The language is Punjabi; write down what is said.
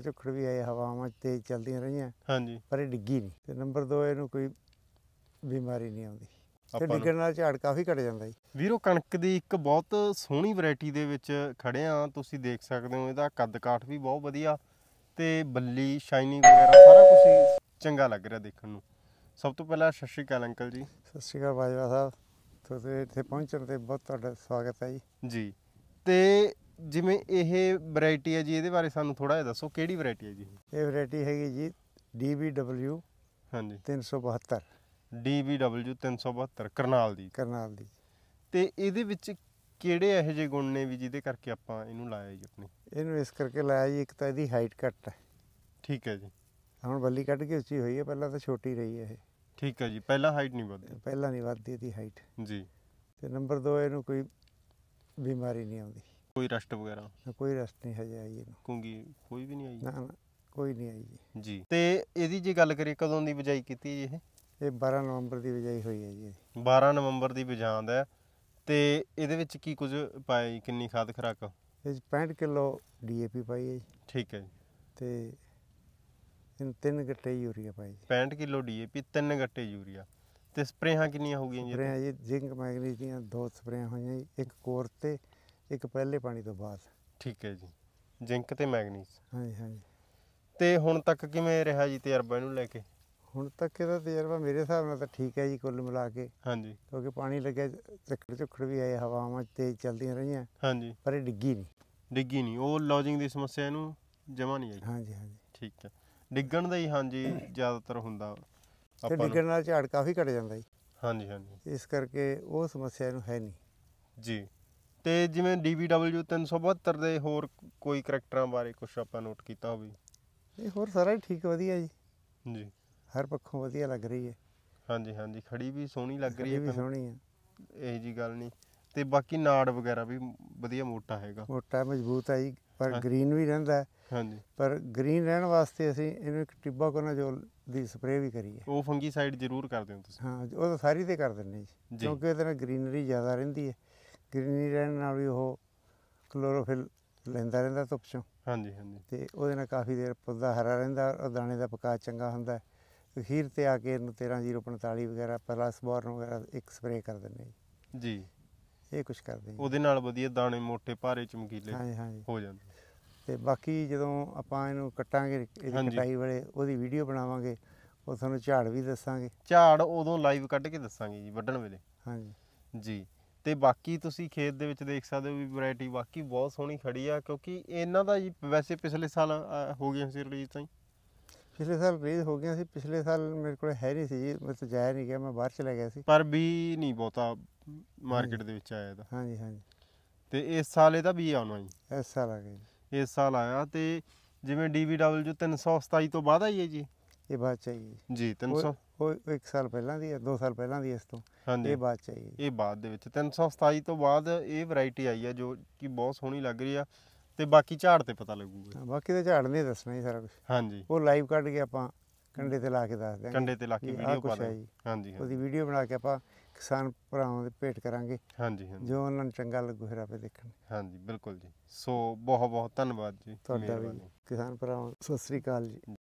ਝੁੱਖੜ ਵੀ ਆਏ ਹਵਾਵਾਂ ਤੇਜ਼ ਚਲਦੀਆਂ ਰਹੀਆਂ ਹਾਂਜੀ ਪਰ ਇਹ ਡਿੱਗੀ ਨਹੀਂ ਤੇ ਨੰਬਰ 2 ਇਹਨੂੰ ਕੋਈ ਬਿਮਾਰੀ ਨਹੀਂ ਆਉਂਦੀ ਤੇ ਡਿੱਗਣ ਨਾਲ ਝਾੜ ਕਾਫੀ ਘਟ ਜਾਂਦਾ ਜੀ ਵੀਰੋ ਕਣਕ ਦੀ ਇੱਕ ਬਹੁਤ ਸੋਹਣੀ ਵੈਰਾਈਟੀ ਦੇ ਵਿੱਚ ਖੜੇ ਆ ਤੁਸੀਂ ਦੇਖ ਸਕਦੇ ਹੋ ਇਹਦਾ ਕੱਦ ਕਾਠ ਵੀ ਬਹੁਤ ਵਧੀਆ ਤੇ ਬੱਲੀ ਸ਼ਾਈਨਿੰਗ ਵਗੈਰਾ ਸਾਰਾ ਕੁਝ ਚੰਗਾ ਲੱਗ ਰਿਹਾ ਦੇਖਣ ਨੂੰ ਸਭ ਤੋਂ ਪਹਿਲਾਂ ਸਤਿ ਸ਼੍ਰੀ ਅਕਾਲ ਅੰਕਲ ਜੀ ਸਤਿ ਸ਼੍ਰੀ ਅਕਾਲ ਬਾਜਵਾ ਸਾਹਿਬ ਤੁਸੀਂ ਇੱਥੇ ਪਹੁੰਚਣ ਤੇ ਬਹੁਤ ਤੁਹਾਡਾ ਸਵਾਗਤ ਹੈ ਜੀ ਜੀ ਤੇ ਜਿਵੇਂ ਇਹ ਵੈਰਾਈਟੀ ਹੈ ਜੀ ਇਹਦੇ ਬਾਰੇ ਸਾਨੂੰ ਥੋੜਾ ਜਿਹਾ ਦੱਸੋ ਕਿਹੜੀ ਵੈਰਾਈਟੀ ਹੈ ਜੀ ਇਹ ਵੈਰਾਈਟੀ ਹੈਗੀ ਜੀ DBW ਹਾਂਜੀ 372 DBW 372 ਕਰਨਾਲ ਦੀ ਕਰਨਾਲ ਦੀ ਤੇ ਇਹਦੇ ਵਿੱਚ ਕਿਹੜੇ ਇਹੋ ਜਿਹੇ ਗੁਣ ਨੇ ਵੀ ਜਿਹਦੇ ਕਰਕੇ ਆਪਾਂ ਇਹਨੂੰ ਲਾਇਆ ਜੀ ਆਪਣੇ ਇਹਨੂੰ ਇਸ ਕਰਕੇ ਲਾਇਆ ਜੀ ਇੱਕ ਤਾਂ ਇਹਦੀ ਹਾਈਟ ਘੱਟ ਹੈ ਠੀਕ ਹੈ ਜੀ ਹੁਣ ਬੱਲੀ ਕੱਢ ਕੇ ਉੱਚੀ ਹੋਈ ਹੈ ਪਹਿਲਾਂ ਤਾਂ ਛੋਟੀ ਰਹੀ ਹੈ ਇਹ ਠੀਕ ਹੈ ਜੀ ਪਹਿਲਾਂ ਹਾਈਟ ਨਹੀਂ ਵੱਧਦੀ ਪਹਿਲਾਂ ਨਹੀਂ ਵੱਧਦੀ ਇਹਦੀ ਹਾਈਟ ਜੀ ਤੇ ਨੰਬਰ 2 ਇਹਨੂੰ ਕੋਈ ਬਿਮਾਰੀ ਨਹੀਂ ਆਉਂਦੀ ਕੋਈ ਰਸਟ ਵਗੈਰਾ ਕੋਈ ਰਸਟ ਨਹੀਂ ਹਜੇ ਆਈ ਇਹਨੂੰ ਕੁੰਗੀ ਕੋਈ ਵੀ ਨਹੀਂ ਆਈ ਨਾ ਨਾ, ਕੋਈ ਨਹੀਂ ਆਈ ਜੀ ਤੇ ਇਹਦੀ ਜੇ ਗੱਲ ਕਰੀਏ ਕਦੋਂ ਦੀ ਬਿਜਾਈ ਕੀਤੀ ਜੀ ਇਹ ਇਹ 12 ਨਵੰਬਰ ਦੀ ਬਿਜਾਈ ਹੋਈ ਹੈ ਜੀ 12 ਨਵੰਬਰ ਦੀ ਬਿਜਾਂਦ ਹੈ ਤੇ ਇਹਦੇ ਵਿੱਚ ਕੀ ਕੁਝ ਪਾਇਆ ਜੀ ਕਿੰਨੀ ਖਾਦ ਖਰਾਕ ਇਹ 65 ਕਿਲੋ ਡੀਏਪੀ ਪਾਈ ਹੈ ਜੀ ਠੀਕ ਹੈ ਜੀ ਤੇ ਇਹਨੂੰ ਤਿੰਨ ਗੱਟੇ ਯੂਰੀਆ ਪਾਈ ਜੀ 65 ਕਿਲੋ ਡੀਏਪੀ ਤਿੰਨ ਗੱਟੇ ਯੂਰੀਆ ਤੇ ਸਪਰੇਹਾਂ ਕਿੰਨੀਆਂ ਹੋ ਗਈਆਂ ਜੀ ਸਪਰੇਆਂ ਜੀ ਜ਼ਿੰਕ ਮੈਗਨੀਜ਼ ਦੋ ਸਪਰੇਆਂ ਹੋਈਆਂ ਜੀ ਇੱਕ ਕੋਰ ਤੇ ਇੱਕ ਪਹਿਲੇ ਪਾਣੀ ਤੋਂ ਬਾਅਦ ਠੀਕ ਹੈ ਜੀ ਜ਼ਿੰਕ ਤੇ ਮੈਗਨੀਜ਼ ਹਾਂਜੀ ਹਾਂਜੀ ਤੇ ਹੁਣ ਤੱਕ ਕਿਵੇਂ ਰਿਹਾ ਜੀ ਤਜਰਬਾ ਇਹਨੂੰ ਲੈ ਕੇ ਹੁਣ ਤੱਕ ਇਹਦਾ ਤਜਰਬਾ ਮੇਰੇ ਹਿਸਾਬ ਨਾਲ ਤਾਂ ਠੀਕ ਹੈ ਜੀ ਕੁੱਲ ਮਿਲਾ ਕੇ ਹਾਂਜੀ ਕਿਉਂਕਿ ਪਾਣੀ ਲੱਗਿਆ ਝੱਖੜ ਝੁੱਖੜ ਵੀ ਆਏ ਹਵਾਵਾਂ ਤੇਜ਼ ਚੱਲਦੀਆਂ ਰਹੀਆਂ ਹਾਂਜੀ ਪਰ ਇਹ ਡਿੱਗੀ ਨਹੀਂ ਡਿੱਗੀ ਨਹੀਂ ਉਹ ਲੌਜਿੰਗ ਦੀ ਸਮੱਸਿਆ ਇਹਨੂੰ ਜਮਾ ਨਹੀਂ ਆਈ ਹਾਂਜੀ ਹਾਂਜੀ ਠੀਕ ਹੈ ਡਿੱਗਣ ਦਾ ਹੀ ਹਾਂਜੀ ਜ਼ਿਆਦਾਤਰ ਹੁੰਦਾ ਤੇ ਡਿੱਗਣ ਨਾਲ ਝਾੜ ਕਾਫੀ ਘਟ ਜਾਂਦਾ ਜੀ ਹਾਂਜੀ ਹਾਂਜੀ ਇਸ ਕਰਕੇ ਉਹ ਸਮੱਸਿਆ ਇਹਨੂੰ ਹੈ ਨਹੀਂ ਜੀ ਤੇ ਜਿਵੇਂ DBW 372 ਦੇ ਹੋਰ ਕੋਈ ਕਰੈਕਟਰਾਂ ਬਾਰੇ ਕੁਝ ਆਪਾਂ ਨੋਟ ਕੀਤਾ ਹੋਵੇ ਇਹ ਹੋਰ ਸਾਰਾ ਠੀਕ ਵਧੀਆ ਜੀ ਜੀ ਹਰ ਪੱਖੋਂ ਵਧੀਆ ਲੱਗ ਰਹੀ ਹੈ ਹਾਂਜੀ ਹਾਂਜੀ ਖੜੀ ਵੀ ਸੋਹਣੀ ਲੱਗ ਰਹੀ ਹੈ ਵੀ ਸੋਹਣੀ ਹੈ ਇਹ ਜੀ ਗੱਲ ਨਹੀਂ ਤੇ ਬਾਕੀ ਨਾੜ ਵਗੈਰਾ ਵੀ ਵਧੀਆ ਮੋਟਾ ਹੈਗਾ ਮੋਟਾ ਮਜ਼ਬੂਤ ਹੈ ਜੀ ਪਰ ਗ੍ਰੀਨ ਵੀ ਰਹਿੰਦਾ ਹੈ ਹਾਂਜੀ ਪਰ ਗ੍ਰੀਨ ਰਹਿਣ ਵਾਸਤੇ ਅਸੀਂ ਇਹਨੂੰ ਇੱਕ ਟਿੱਬਾ ਕੋਨਾਜੋਲ ਦੀ ਸਪਰੇਅ ਵੀ ਕਰੀ ਹੈ ਉਹ ਫੰਗੀਸਾਈਡ ਜ਼ਰੂਰ ਕਰਦੇ ਹੋ ਤੁਸੀਂ ਹਾਂ ਉਹ ਤਾਂ ਸਾਰੀ ਤੇ ਕਰ ਦਿੰਦੇ ਜੀ ਕਿਉਂਕਿ ਇਹਦੇ ਨਾਲ ਗ੍ਰੀਨਰੀ ਜ਼ਿਆਦਾ ਰਹਿੰਦੀ ਹੈ ਕਿਰਨੀ ਰਹਿਣ ਨਾਲ ਵੀ ਉਹ ਕਲੋਰੋਫਿਲ ਲੈਂਦਾ ਰਹਿੰਦਾ ਧੁੱਪ ਚੋਂ ਹਾਂਜੀ ਹਾਂਜੀ ਤੇ ਉਹਦੇ ਨਾਲ ਕਾਫੀ ਦੇਰ ਪੌਦਾ ਹਰਾ ਰਹਿੰਦਾ ਔਰ ਦਾਣੇ ਦਾ ਪਕਾ ਚੰਗਾ ਹੁੰਦਾ ਅਖੀਰ ਤੇ ਆ ਕੇ ਇਹਨੂੰ 13045 ਵਗੈਰਾ ਪਲਸ ਬੋਰਨ ਵਗੈਰਾ ਇੱਕ ਸਪਰੇ ਕਰ ਦਿੰਦੇ ਜੀ ਜੀ ਇਹ ਕੁਝ ਕਰਦੇ ਉਹਦੇ ਨਾਲ ਵਧੀਆ ਦਾਣੇ ਮੋٹے ਭਾਰੇ ਚਮਕੀਲੇ ਹਾਂਜੀ ਹਾਂਜੀ ਹੋ ਜਾਂਦੇ ਤੇ ਬਾਕੀ ਜਦੋਂ ਆਪਾਂ ਇਹਨੂੰ ਕੱਟਾਂਗੇ ਇਹਦੀ ਕਟਾਈ ਵੇਲੇ ਉਹਦੀ ਵੀਡੀਓ ਬਣਾਵਾਂਗੇ ਉਹ ਤੁਹਾਨੂੰ ਝਾੜ ਵੀ ਦੱਸਾਂਗੇ ਝਾੜ ਉਦੋਂ ਲਾਈਵ ਕੱਢ ਕੇ ਦੱਸਾਂਗੇ ਜੀ ਵੱਢਣ ਵੇਲੇ ਹਾਂਜੀ ਜੀ ਤੇ ਬਾਕੀ ਤੁਸੀਂ ਖੇਤ ਦੇ ਵਿੱਚ ਦੇਖ ਸਕਦੇ ਹੋ ਵੀ ਵੈਰਾਈਟੀ ਬਾਕੀ ਬਹੁਤ ਸੋਹਣੀ ਖੜੀ ਆ ਕਿਉਂਕਿ ਇਹਨਾਂ ਦਾ ਜੀ ਵੈਸੇ ਪਿਛਲੇ ਸਾਲ ਹੋ ਗਿਆ ਸੀ ਰਿਲੀਜ਼ ਤਾਂ ਹੀ ਪਿਛਲੇ ਸਾਲ ਰਿਲੀਜ਼ ਹੋ ਗਿਆ ਸੀ ਪਿਛਲੇ ਸਾਲ ਮੇਰੇ ਕੋਲ ਹੈ ਨਹੀਂ ਸੀ ਜੀ ਮੈਂ ਤਾਂ ਜਾਇਆ ਨਹੀਂ ਗਿਆ ਮੈਂ ਬਾਹਰ ਚਲਾ ਗਿਆ ਸੀ ਪਰ ਵੀ ਨਹੀਂ ਬਹੁਤਾ ਮਾਰਕੀਟ ਦੇ ਵਿੱਚ ਆਇਆ ਇਹਦਾ ਹਾਂਜੀ ਹਾਂਜੀ ਤੇ ਇਸ ਸਾਲ ਇਹਦਾ ਵੀ ਆਉਣਾ ਜੀ ਇਸ ਸਾਲ ਆ ਗਿਆ ਜੀ। ਇਸ ਸਾਲ ਆਇਆ ਤੇ ਜਿਵੇਂ DBW 327 ਤੋਂ ਬਾਅਦ ਆਈ ਹੈ ਜੀ ਇਹ ਬਾਤ ਚਾਹੀ ਜੀ। ਜੀ 300 ਉਹ- 1 ਸਾਲ ਪਹਿਲਾਂ ਦੀ ਹੈ 2 ਸਾਲ ਪਹਿਲਾਂ ਦੀ ਇਸ ਤੋਂ ਇਹ ਬਾਤ ਚਾਹੀ ਜੀ। ਇਹ ਬਾਤ ਦੇ ਵਿੱਚ 327 ਤੋਂ ਬਾਅਦ ਇਹ ਵੈਰਾਈਟੀ ਆਈ ਹੈ ਜੋ ਕਿ ਬਹੁਤ ਸੋਹਣੀ ਲੱਗ ਰਹੀ ਆ ਤੇ ਬਾਕੀ ਝਾੜ ਤੇ ਪਤਾ ਲੱਗੂਗਾ ਹਾਂ, ਬਾਕੀ ਤੇ ਝਾੜ ਨਹੀਂ ਦੱਸਣਾ ਜੀ ਸਾਰਾ ਕੁਝ ਹਾਂਜੀ ਉਹ ਲਾਈਵ ਕੱਢ ਕੇ ਆਪਾਂ ਕੰਡੇ ਤੇ ਲਾ ਕੇ ਦੱਸ ਦਿਆਂਗੇ ਕੰਡੇ ਤੇ ਲਾ ਕੇ ਵੀਡੀਓ ਪਾ ਦਾਂਗੇ ਹਾਂਜੀ ਹਾਂਜੀ ਉਹਦੀ ਵੀਡੀਓ ਬਣਾ ਕੇ ਆਪਾਂ ਕਿਸਾਨ ਭਰਾਵਾਂ ਦੇ ਭੇਟ ਕਰਾਂਗੇ ਹਾਂਜੀ ਹਾਂਜੀ ਜੋ ਉਹਨਾਂ ਨੂੰ ਚੰਗਾ ਲੱਗੂ ਫਿਰ ਆਪੇ ਦੇਖਣ ਹਾਂਜੀ ਬਿਲਕੁਲ ਜੀ ਸੋ ਬਹੁਤ ਬਹੁਤ ਧੰਨਵਾਦ ਜੀ ਤੁਹਾਡਾ ਵੀ ਮਿਹਰਬਾਨੀ। ਕਿਸਾਨ ਭਰਾਵਾਂ ਸਤਿ ਸ੍ਰੀ ਅਕਾਲ ਜੀ